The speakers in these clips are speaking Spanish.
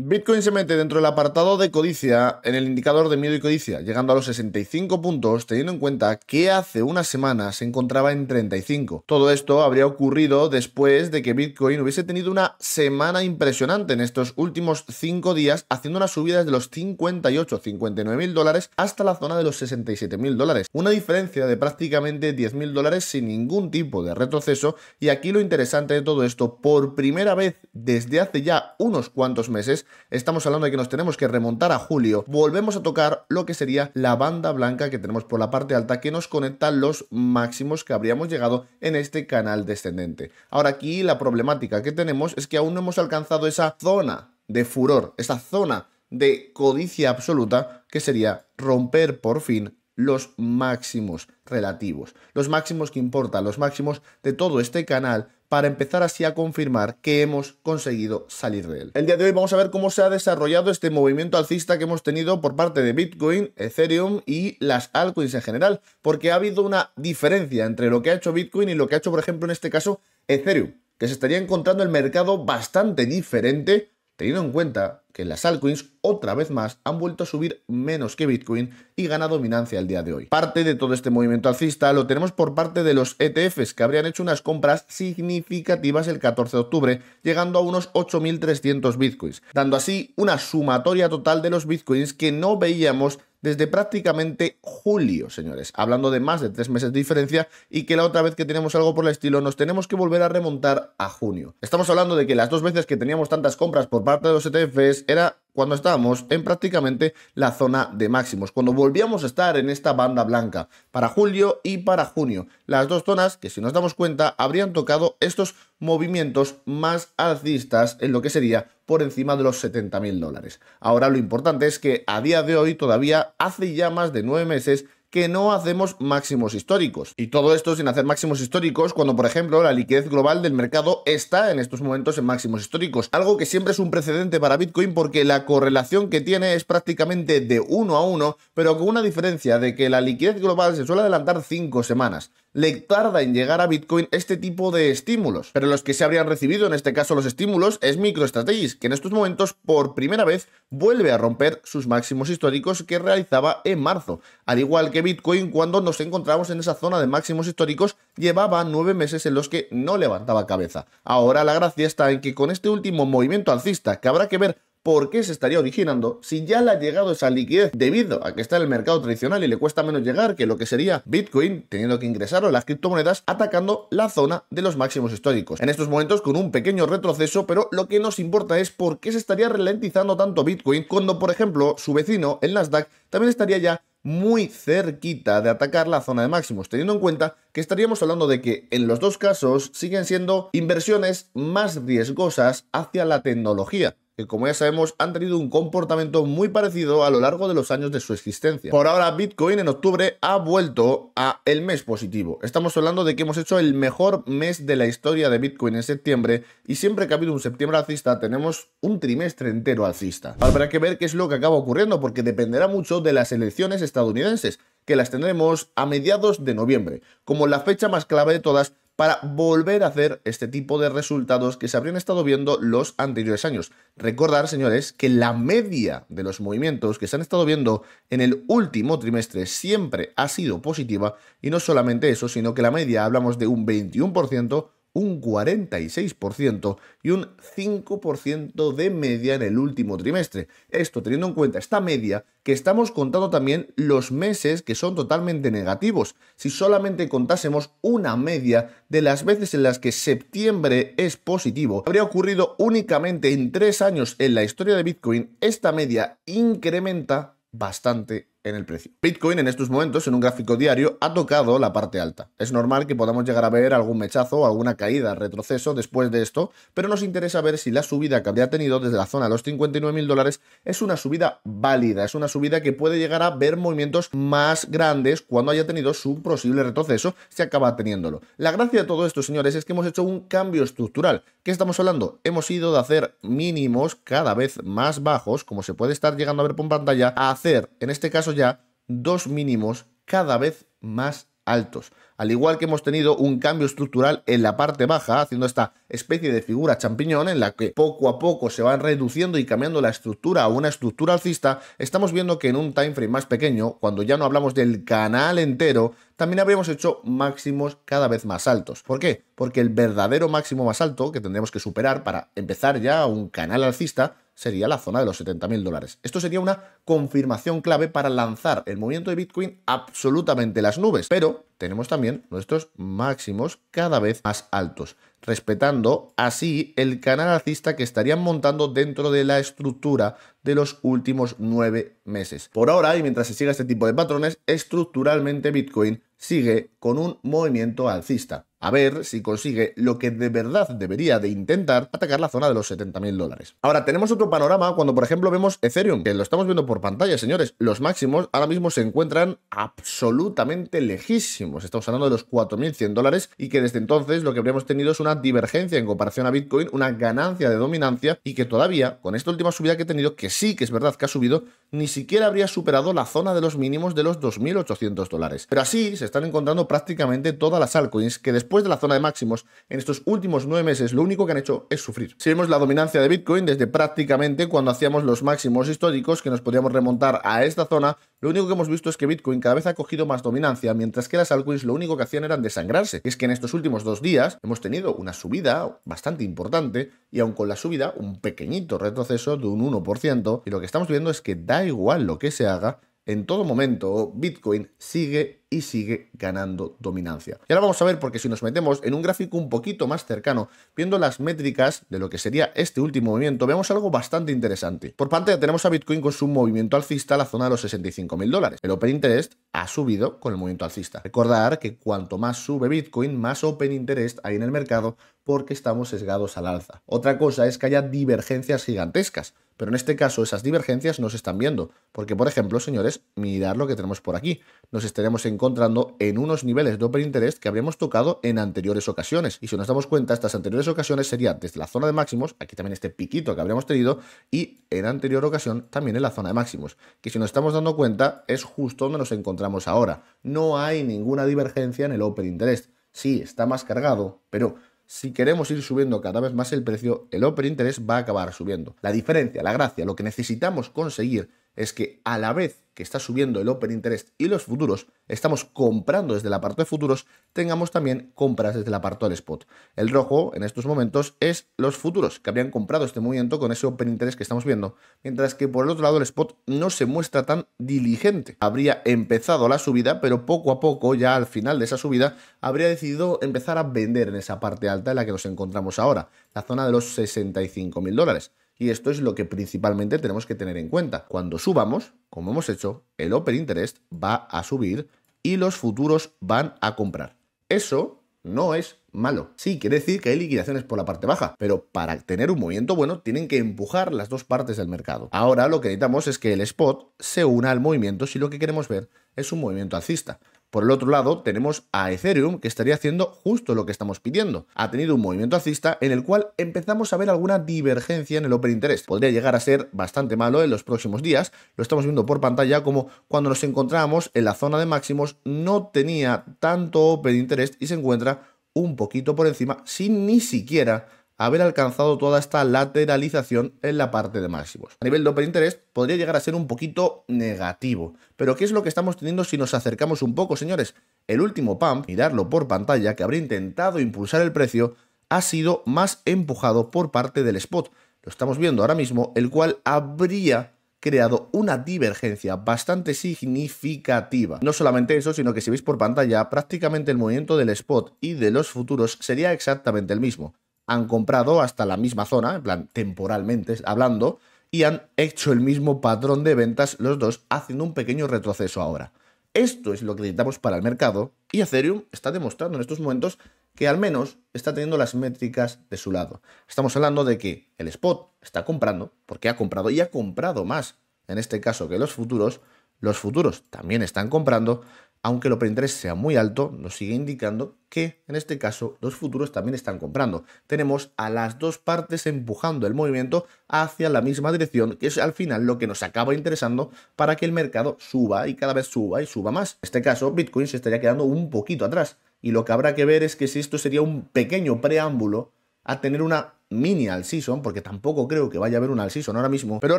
Bitcoin se mete dentro del apartado de codicia en el indicador de miedo y codicia, llegando a los 65 puntos teniendo en cuenta que hace una semana se encontraba en 35. Todo esto habría ocurrido después de que Bitcoin hubiese tenido una semana impresionante en estos últimos 5 días, haciendo una subida desde los 58, 59 mil dólares hasta la zona de los 67 mil dólares. Una diferencia de prácticamente 10 mil dólares sin ningún tipo de retroceso. Y aquí lo interesante de todo esto, por primera vez desde hace ya unos cuantos meses, estamos hablando de que nos tenemos que remontar a julio. Volvemos a tocar lo que sería la banda blanca que tenemos por la parte alta que nos conecta los máximos que habríamos llegado en este canal descendente. Ahora aquí la problemática que tenemos es que aún no hemos alcanzado esa zona de furor, esa zona de codicia absoluta que sería romper por fin los máximos relativos, los máximos que importan, los máximos de todo este canal para empezar así a confirmar que hemos conseguido salir de él. El día de hoy vamos a ver cómo se ha desarrollado este movimiento alcista que hemos tenido por parte de Bitcoin, Ethereum y las altcoins en general, porque ha habido una diferencia entre lo que ha hecho Bitcoin y lo que ha hecho, por ejemplo, en este caso, Ethereum, que se estaría encontrando el mercado bastante diferente teniendo en cuenta que las altcoins otra vez más han vuelto a subir menos que Bitcoin y gana dominancia el día de hoy. Parte de todo este movimiento alcista lo tenemos por parte de los ETFs que habrían hecho unas compras significativas el 14 de octubre, llegando a unos 8.300 Bitcoins, dando así una sumatoria total de los Bitcoins que no veíamos desde prácticamente julio, señores, hablando de más de tres meses de diferencia y que la otra vez que tenemos algo por el estilo nos tenemos que volver a remontar a junio. Estamos hablando de que las dos veces que teníamos tantas compras por parte de los ETFs era cuando estábamos en prácticamente la zona de máximos, cuando volvíamos a estar en esta banda blanca para julio y para junio, las dos zonas que si nos damos cuenta habrían tocado estos movimientos más alcistas en lo que sería por encima de los 70 mil dólares. Ahora lo importante es que a día de hoy todavía hace ya más de nueve meses que no hacemos máximos históricos. Y todo esto sin hacer máximos históricos cuando, por ejemplo, la liquidez global del mercado está en estos momentos en máximos históricos. Algo que siempre es un precedente para Bitcoin porque la correlación que tiene es prácticamente de uno a uno pero con una diferencia de que la liquidez global se suele adelantar cinco semanas le tarda en llegar a Bitcoin este tipo de estímulos. Pero los que se habrían recibido, en este caso los estímulos, es MicroStrategy, que en estos momentos por primera vez vuelve a romper sus máximos históricos que realizaba en marzo. Al igual que Bitcoin, cuando nos encontramos en esa zona de máximos históricos, llevaba nueve meses en los que no levantaba cabeza. Ahora la gracia está en que con este último movimiento alcista, que habrá que ver ¿por qué se estaría originando si ya le ha llegado esa liquidez debido a que está en el mercado tradicional y le cuesta menos llegar que lo que sería Bitcoin, teniendo que ingresar o las criptomonedas atacando la zona de los máximos históricos? En estos momentos con un pequeño retroceso, pero lo que nos importa es por qué se estaría ralentizando tanto Bitcoin cuando, por ejemplo, su vecino, el Nasdaq, también estaría ya muy cerquita de atacar la zona de máximos, teniendo en cuenta que estaríamos hablando de que en los dos casos siguen siendo inversiones más riesgosas hacia la tecnología que como ya sabemos han tenido un comportamiento muy parecido a lo largo de los años de su existencia. Por ahora Bitcoin en octubre ha vuelto a el mes positivo. Estamos hablando de que hemos hecho el mejor mes de la historia de Bitcoin en septiembre y siempre que ha habido un septiembre alcista tenemos un trimestre entero alcista. Habrá que ver qué es lo que acaba ocurriendo porque dependerá mucho de las elecciones estadounidenses que las tendremos a mediados de noviembre, como la fecha más clave de todas para volver a hacer este tipo de resultados que se habrían estado viendo los anteriores años. Recordar, señores, que la media de los movimientos que se han estado viendo en el último trimestre siempre ha sido positiva y no solamente eso, sino que la media hablamos de un 21% un 46% y un 5% de media en el último trimestre. Esto teniendo en cuenta esta media que estamos contando también los meses que son totalmente negativos. Si solamente contásemos una media de las veces en las que septiembre es positivo, habría ocurrido únicamente en tres años en la historia de Bitcoin, esta media incrementa bastante en el precio. Bitcoin en estos momentos en un gráfico diario ha tocado la parte alta. Es normal que podamos llegar a ver algún mechazo alguna caída, retroceso después de esto, pero nos interesa ver si la subida que había tenido desde la zona de los mil dólares es una subida válida, es una subida que puede llegar a ver movimientos más grandes cuando haya tenido su posible retroceso, si acaba teniéndolo. La gracia de todo esto, señores, es que hemos hecho un cambio estructural. ¿Qué estamos hablando? Hemos ido de hacer mínimos cada vez más bajos, como se puede estar llegando a ver por pantalla, a hacer, en este caso, ya dos mínimos cada vez más altos. Al igual que hemos tenido un cambio estructural en la parte baja, haciendo esta especie de figura champiñón en la que poco a poco se van reduciendo y cambiando la estructura a una estructura alcista, estamos viendo que en un time frame más pequeño, cuando ya no hablamos del canal entero, también habríamos hecho máximos cada vez más altos. ¿Por qué? Porque el verdadero máximo más alto que tendríamos que superar para empezar ya a un canal alcista sería la zona de los 70.000 mil dólares. Esto sería una confirmación clave para lanzar el movimiento de Bitcoin absolutamente las nubes, pero tenemos también nuestros máximos cada vez más altos, respetando así el canal alcista que estarían montando dentro de la estructura de los últimos nueve meses. Por ahora, y mientras se siga este tipo de patrones, estructuralmente Bitcoin sigue con un movimiento alcista a ver si consigue lo que de verdad debería de intentar atacar la zona de los 70.000 dólares. Ahora, tenemos otro panorama cuando, por ejemplo, vemos Ethereum, que lo estamos viendo por pantalla, señores. Los máximos ahora mismo se encuentran absolutamente lejísimos. Estamos hablando de los 4.100 dólares y que desde entonces lo que habríamos tenido es una divergencia en comparación a Bitcoin, una ganancia de dominancia y que todavía, con esta última subida que he tenido, que sí que es verdad que ha subido, ni siquiera habría superado la zona de los mínimos de los 2.800 dólares. Pero así se están encontrando prácticamente todas las altcoins que después de la zona de máximos en estos últimos nueve meses lo único que han hecho es sufrir. Si vemos la dominancia de Bitcoin desde prácticamente cuando hacíamos los máximos históricos que nos podíamos remontar a esta zona, lo único que hemos visto es que Bitcoin cada vez ha cogido más dominancia, mientras que las altcoins lo único que hacían eran desangrarse. Y es que en estos últimos dos días hemos tenido una subida bastante importante y aun con la subida un pequeñito retroceso de un 1%. Y lo que estamos viendo es que da igual lo que se haga, en todo momento Bitcoin sigue y sigue ganando dominancia. Y ahora vamos a ver, porque si nos metemos en un gráfico un poquito más cercano, viendo las métricas de lo que sería este último movimiento, vemos algo bastante interesante. Por parte tenemos a Bitcoin con su movimiento alcista a la zona de los 65 mil dólares. El Open Interest ha subido con el movimiento alcista. Recordar que cuanto más sube Bitcoin, más Open Interest hay en el mercado porque estamos sesgados al alza. Otra cosa es que haya divergencias gigantescas. Pero en este caso esas divergencias no se están viendo, porque por ejemplo, señores, mirad lo que tenemos por aquí. Nos estaremos encontrando en unos niveles de Open Interest que habríamos tocado en anteriores ocasiones. Y si nos damos cuenta, estas anteriores ocasiones serían desde la zona de máximos, aquí también este piquito que habríamos tenido, y en anterior ocasión también en la zona de máximos, que si nos estamos dando cuenta es justo donde nos encontramos ahora. No hay ninguna divergencia en el Open Interest. Sí, está más cargado, pero si queremos ir subiendo cada vez más el precio, el oper interest va a acabar subiendo. La diferencia, la gracia, lo que necesitamos conseguir es que a la vez que está subiendo el Open Interest y los futuros, estamos comprando desde la parte de futuros, tengamos también compras desde la parte del spot. El rojo en estos momentos es los futuros que habrían comprado este movimiento con ese Open Interest que estamos viendo, mientras que por el otro lado el spot no se muestra tan diligente. Habría empezado la subida, pero poco a poco, ya al final de esa subida, habría decidido empezar a vender en esa parte alta en la que nos encontramos ahora, la zona de los 65 mil dólares. Y esto es lo que principalmente tenemos que tener en cuenta. Cuando subamos, como hemos hecho, el Open Interest va a subir y los futuros van a comprar. Eso no es malo. Sí, quiere decir que hay liquidaciones por la parte baja, pero para tener un movimiento bueno tienen que empujar las dos partes del mercado. Ahora lo que necesitamos es que el spot se una al movimiento si lo que queremos ver es un movimiento alcista. Por el otro lado, tenemos a Ethereum, que estaría haciendo justo lo que estamos pidiendo. Ha tenido un movimiento alcista en el cual empezamos a ver alguna divergencia en el open interest. Podría llegar a ser bastante malo en los próximos días. Lo estamos viendo por pantalla como cuando nos encontramos en la zona de máximos no tenía tanto open interest y se encuentra un poquito por encima sin ni siquiera haber alcanzado toda esta lateralización en la parte de máximos. A nivel de open interest podría llegar a ser un poquito negativo, pero ¿qué es lo que estamos teniendo si nos acercamos un poco, señores? El último pump, mirarlo por pantalla, que habría intentado impulsar el precio, ha sido más empujado por parte del spot. Lo estamos viendo ahora mismo, el cual habría creado una divergencia bastante significativa. No solamente eso, sino que si veis por pantalla, prácticamente el movimiento del spot y de los futuros sería exactamente el mismo han comprado hasta la misma zona, en plan temporalmente hablando, y han hecho el mismo patrón de ventas los dos, haciendo un pequeño retroceso ahora. Esto es lo que necesitamos para el mercado y Ethereum está demostrando en estos momentos que al menos está teniendo las métricas de su lado. Estamos hablando de que el spot está comprando, porque ha comprado y ha comprado más, en este caso que los futuros, los futuros también están comprando aunque el preinterés sea muy alto, nos sigue indicando que en este caso los futuros también están comprando. Tenemos a las dos partes empujando el movimiento hacia la misma dirección, que es al final lo que nos acaba interesando para que el mercado suba y cada vez suba y suba más. En este caso, Bitcoin se estaría quedando un poquito atrás y lo que habrá que ver es que si esto sería un pequeño preámbulo a tener una mini al season, porque tampoco creo que vaya a haber un al season ahora mismo, pero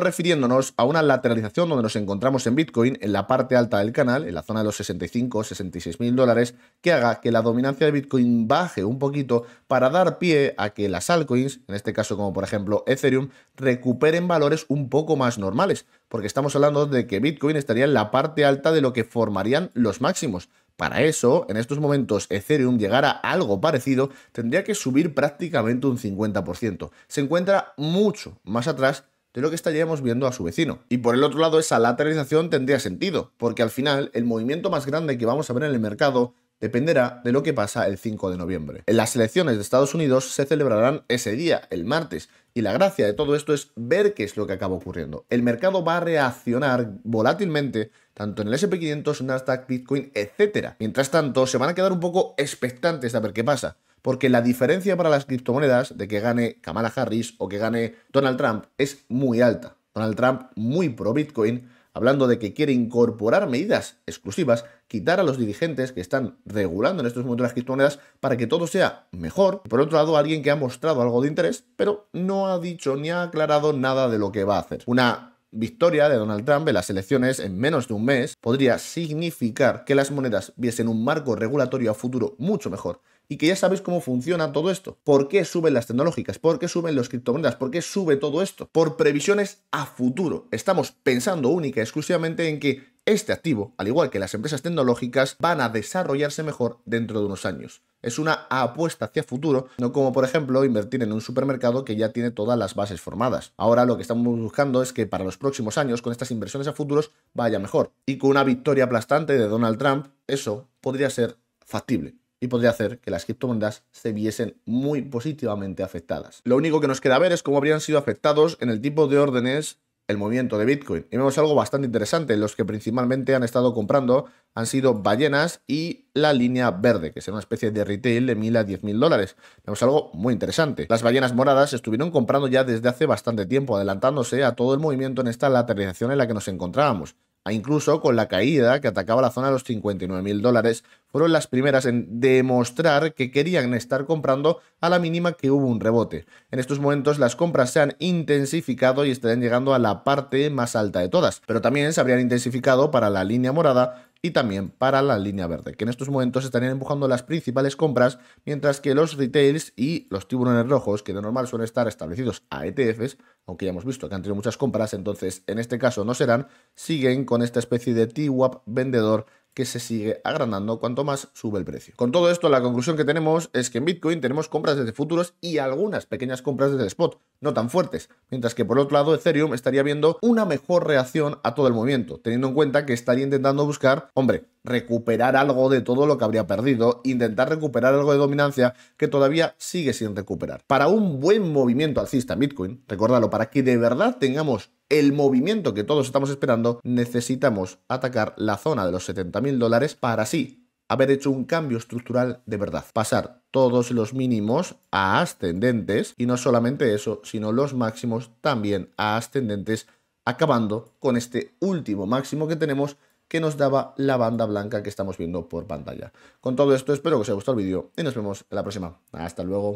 refiriéndonos a una lateralización donde nos encontramos en Bitcoin en la parte alta del canal, en la zona de los 65, 66 mil dólares, que haga que la dominancia de Bitcoin baje un poquito para dar pie a que las altcoins, en este caso como por ejemplo Ethereum, recuperen valores un poco más normales, porque estamos hablando de que Bitcoin estaría en la parte alta de lo que formarían los máximos. Para eso, en estos momentos Ethereum llegara a algo parecido, tendría que subir prácticamente un 50%. Se encuentra mucho más atrás de lo que estaríamos viendo a su vecino. Y por el otro lado, esa lateralización tendría sentido, porque al final el movimiento más grande que vamos a ver en el mercado dependerá de lo que pasa el 5 de noviembre. Las elecciones de Estados Unidos se celebrarán ese día, el martes, y la gracia de todo esto es ver qué es lo que acaba ocurriendo. El mercado va a reaccionar volátilmente tanto en el SP500, Nasdaq, Bitcoin, etc. Mientras tanto, se van a quedar un poco expectantes a ver qué pasa porque la diferencia para las criptomonedas de que gane Kamala Harris o que gane Donald Trump es muy alta. Donald Trump muy pro Bitcoin hablando de que quiere incorporar medidas exclusivas, quitar a los dirigentes que están regulando en estos momentos las criptomonedas para que todo sea mejor. Por otro lado, alguien que ha mostrado algo de interés, pero no ha dicho ni ha aclarado nada de lo que va a hacer. Una victoria de Donald Trump en las elecciones en menos de un mes podría significar que las monedas viesen un marco regulatorio a futuro mucho mejor y que ya sabéis cómo funciona todo esto. ¿Por qué suben las tecnológicas? ¿Por qué suben los criptomonedas? ¿Por qué sube todo esto? Por previsiones a futuro. Estamos pensando única y exclusivamente en que este activo, al igual que las empresas tecnológicas, van a desarrollarse mejor dentro de unos años. Es una apuesta hacia futuro, no como por ejemplo invertir en un supermercado que ya tiene todas las bases formadas. Ahora lo que estamos buscando es que para los próximos años con estas inversiones a futuros vaya mejor. Y con una victoria aplastante de Donald Trump, eso podría ser factible y podría hacer que las criptomonedas se viesen muy positivamente afectadas. Lo único que nos queda ver es cómo habrían sido afectados en el tipo de órdenes el movimiento de Bitcoin. Y vemos algo bastante interesante. Los que principalmente han estado comprando han sido ballenas y la línea verde, que es una especie de retail de 1.000 a 10.000 dólares. Vemos algo muy interesante. Las ballenas moradas estuvieron comprando ya desde hace bastante tiempo, adelantándose a todo el movimiento en esta lateralización en la que nos encontrábamos. Ah, incluso con la caída que atacaba la zona de los 59 mil dólares, fueron las primeras en demostrar que querían estar comprando a la mínima que hubo un rebote. En estos momentos las compras se han intensificado y estarían llegando a la parte más alta de todas, pero también se habrían intensificado para la línea morada y también para la línea verde, que en estos momentos estarían empujando las principales compras, mientras que los retails y los tiburones rojos, que de normal suelen estar establecidos a ETFs, aunque ya hemos visto que han tenido muchas compras, entonces en este caso no serán, siguen con esta especie de TWAP vendedor que se sigue agrandando cuanto más sube el precio. Con todo esto, la conclusión que tenemos es que en Bitcoin tenemos compras desde futuros y algunas pequeñas compras desde spot, no tan fuertes, mientras que por otro lado Ethereum estaría viendo una mejor reacción a todo el movimiento, teniendo en cuenta que estaría intentando buscar, hombre, recuperar algo de todo lo que habría perdido, intentar recuperar algo de dominancia que todavía sigue sin recuperar. Para un buen movimiento alcista Bitcoin, recordadlo, para que de verdad tengamos el movimiento que todos estamos esperando, necesitamos atacar la zona de los mil dólares para así haber hecho un cambio estructural de verdad. Pasar todos los mínimos a ascendentes y no solamente eso, sino los máximos también a ascendentes, acabando con este último máximo que tenemos que nos daba la banda blanca que estamos viendo por pantalla. Con todo esto espero que os haya gustado el vídeo y nos vemos en la próxima. Hasta luego.